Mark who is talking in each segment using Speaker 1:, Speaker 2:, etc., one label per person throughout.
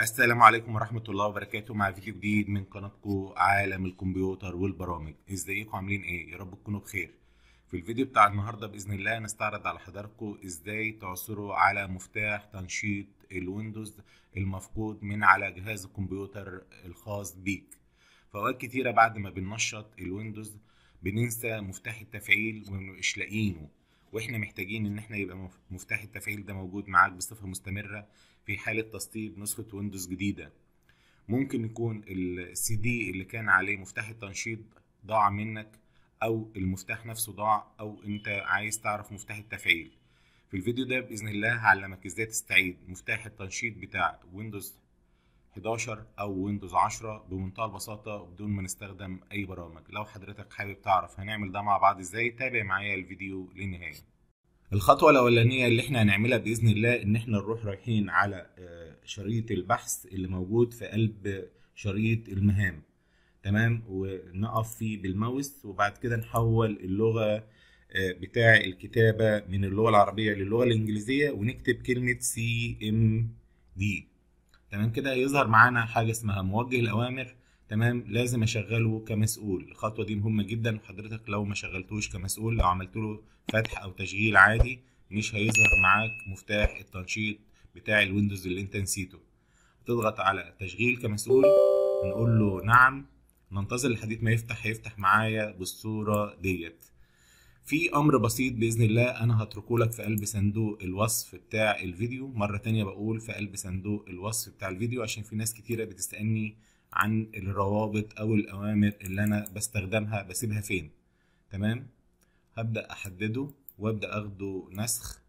Speaker 1: السلام عليكم ورحمة الله وبركاته مع فيديو جديد من قناتكم عالم الكمبيوتر والبرامج ازيكم عاملين ايه يا رب تكونوا بخير في الفيديو بتاع النهاردة بإذن الله نستعرض على حضراتكم ازاي تعثروا على مفتاح تنشيط الويندوز المفقود من على جهاز الكمبيوتر الخاص بيك فوقت كتيرة بعد ما بننشط الويندوز بننسى مفتاح التفعيل ومش لاقيينه واحنا محتاجين ان احنا يبقى مفتاح التفعيل ده موجود معاك بصفه مستمره في حاله تسطيب نسخه ويندوز جديده ممكن يكون السي دي اللي كان عليه مفتاح التنشيط ضاع منك او المفتاح نفسه ضاع او انت عايز تعرف مفتاح التفعيل في الفيديو ده باذن الله هعلمك ازاي تستعيد مفتاح التنشيط بتاع ويندوز 11 او ويندوز 10 بمنتهى البساطه وبدون ما نستخدم اي برامج لو حضرتك حابب تعرف هنعمل ده مع بعض ازاي تابع معايا الفيديو للنهايه الخطوة الأولانية اللي احنا هنعملها بإذن الله إن احنا نروح رايحين على آه، شريط البحث اللي موجود في قلب شريط المهام تمام ونقف فيه بالماوس وبعد كده نحول اللغة آه، بتاع الكتابة من اللغة العربية للغة الإنجليزية ونكتب كلمة سي ام دي تمام كده يظهر معانا حاجه اسمها موجه الاوامر تمام لازم اشغله كمسؤول الخطوه دي مهمه جدا وحضرتك لو ما شغلتوش كمسؤول لو عملت له فتح او تشغيل عادي مش هيظهر معاك مفتاح التنشيط بتاع الويندوز اللي انت نسيته تضغط على تشغيل كمسؤول نقول له نعم ننتظر لحد ما يفتح هيفتح معايا بالصوره ديت في امر بسيط باذن الله انا هتركه لك في قلب صندوق الوصف بتاع الفيديو مره تانية بقول في قلب صندوق الوصف بتاع الفيديو عشان في ناس كتيره بتسالني عن الروابط او الاوامر اللي انا بستخدمها بسيبها فين تمام هبدا احدده وابدا اخده نسخ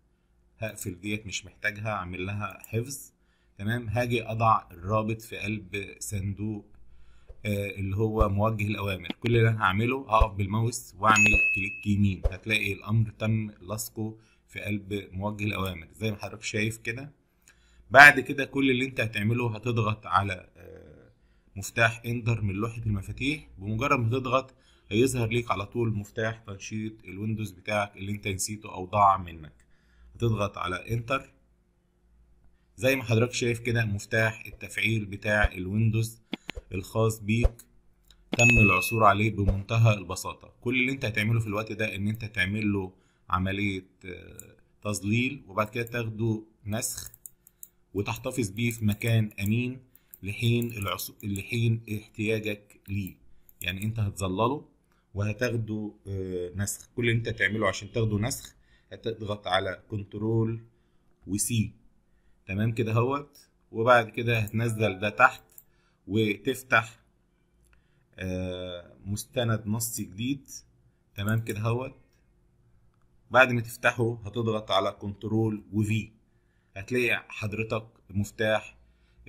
Speaker 1: هقفل ديت مش محتاجها اعمل لها حفظ تمام هاجي اضع الرابط في قلب صندوق آه، اللي هو موجه الاوامر كل اللي انا هعمله هقف بالماوس واعمل كليك يمين هتلاقي الامر تم لصقه في قلب موجه الاوامر زي ما حضرتك شايف كده بعد كده كل اللي انت هتعمله هتضغط على آه، مفتاح انتر من لوحة المفاتيح بمجرد ما تضغط هيظهر ليك على طول مفتاح تنشيط الويندوز بتاعك اللي انت نسيته او ضاع منك هتضغط على انتر زي ما حضرتك شايف كده مفتاح التفعيل بتاع الويندوز الخاص بيك تم العثور عليه بمنتهى البساطه كل اللي انت هتعمله في الوقت ده ان انت تعمل له عمليه آه، تظليل وبعد كده تاخده نسخ وتحتفظ بيه في مكان امين لحين العصو... لحين احتياجك ليه يعني انت هتظلله وهتاخده آه، نسخ كل اللي انت تعمله عشان تاخده نسخ هتضغط على كنترول وسي تمام كده هوت وبعد كده هتنزل ده تحت وتفتح آه، مستند نصي جديد تمام كده هوت بعد ما تفتحه هتضغط على كنترول وفي هتلاقي حضرتك مفتاح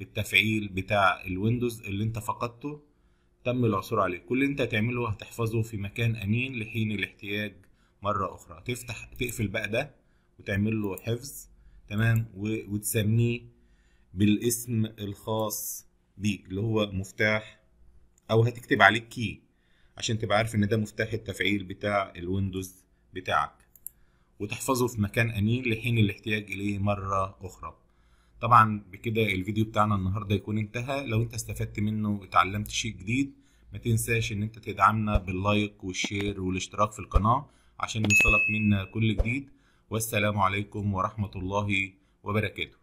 Speaker 1: التفعيل بتاع الويندوز اللي انت فقدته تم العثور عليه كل اللي انت هتعمله هتحفظه في مكان امين لحين الاحتياج مره اخرى تفتح تقفل بقى ده وتعمل له حفظ تمام وتسميه بالاسم الخاص دي اللي هو مفتاح او هتكتب عليه كي عشان تبقى عارف ان ده مفتاح التفعيل بتاع الويندوز بتاعك وتحفظه في مكان امين لحين الاحتياج اليه مره اخرى طبعا بكده الفيديو بتاعنا النهارده يكون انتهى لو انت استفدت منه واتعلمت شيء جديد ما تنساش ان انت تدعمنا باللايك والشير والاشتراك في القناه عشان يوصلك منا كل جديد والسلام عليكم ورحمه الله وبركاته